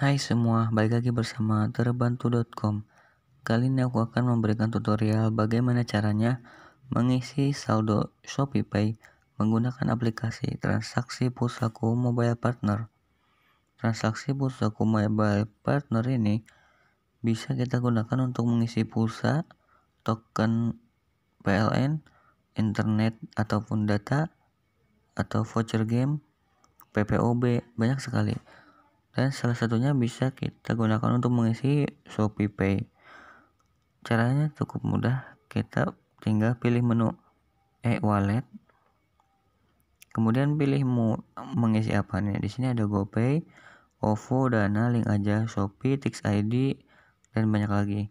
Hai semua, balik lagi bersama terbantu.com Kali ini aku akan memberikan tutorial bagaimana caranya mengisi saldo Shopee Pay menggunakan aplikasi transaksi pulsaku mobile partner Transaksi pulsaku mobile partner ini bisa kita gunakan untuk mengisi pulsa, token PLN, internet ataupun data, atau voucher game, PPOB, banyak sekali dan salah satunya bisa kita gunakan untuk mengisi Shopee Pay. Caranya cukup mudah, kita tinggal pilih menu e-wallet. Kemudian pilih mau mengisi apa nih. Di sini ada GoPay, OVO, Dana, link aja, Shopee, Tix ID, dan banyak lagi.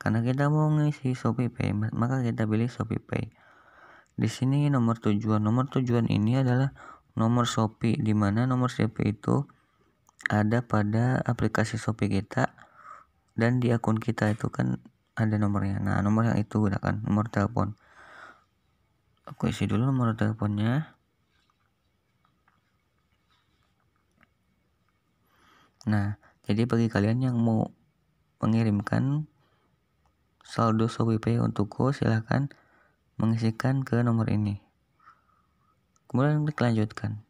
Karena kita mau mengisi Shopee Pay, maka kita pilih Shopee Pay. Di sini nomor tujuan. Nomor tujuan ini adalah nomor Shopee dimana nomor Shopee itu ada pada aplikasi Shopee kita dan di akun kita itu kan ada nomornya nah nomor yang itu gunakan nomor telepon aku isi dulu nomor teleponnya nah jadi bagi kalian yang mau mengirimkan saldo Shopee Pay untukku silahkan mengisikan ke nomor ini kemudian klik lanjutkan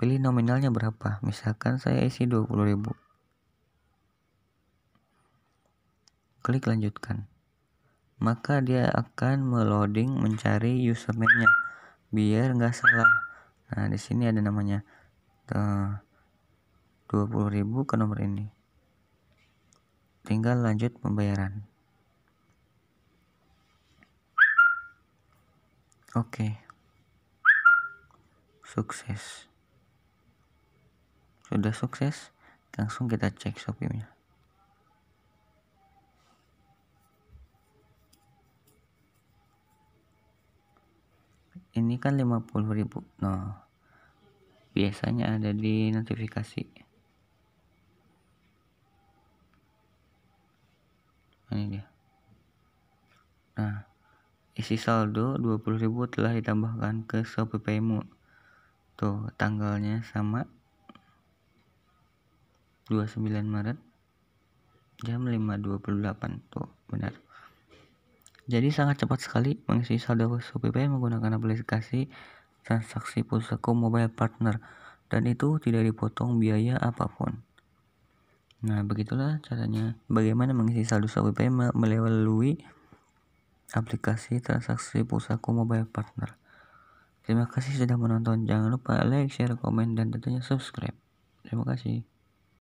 Pilih nominalnya berapa. Misalkan saya isi 20.000. Klik lanjutkan. Maka dia akan meloading mencari username-nya biar nggak salah. Nah, di sini ada namanya. 20.000 ke nomor ini. Tinggal lanjut pembayaran. Oke. Okay. Sukses sudah sukses langsung kita cek Shopee-nya ini kan 50.000 nah biasanya ada di notifikasi ini dia nah isi saldo 20.000 telah ditambahkan ke Shopee Paymu tuh tanggalnya sama 29 Maret jam 5.28 tuh benar jadi sangat cepat sekali mengisi saldo Shopee menggunakan aplikasi transaksi Pusako Mobile Partner dan itu tidak dipotong biaya apapun nah begitulah caranya bagaimana mengisi saldo Shopee melalui aplikasi transaksi Pusako Mobile Partner Terima kasih sudah menonton. Jangan lupa like, share, komen, dan tentunya subscribe. Terima kasih.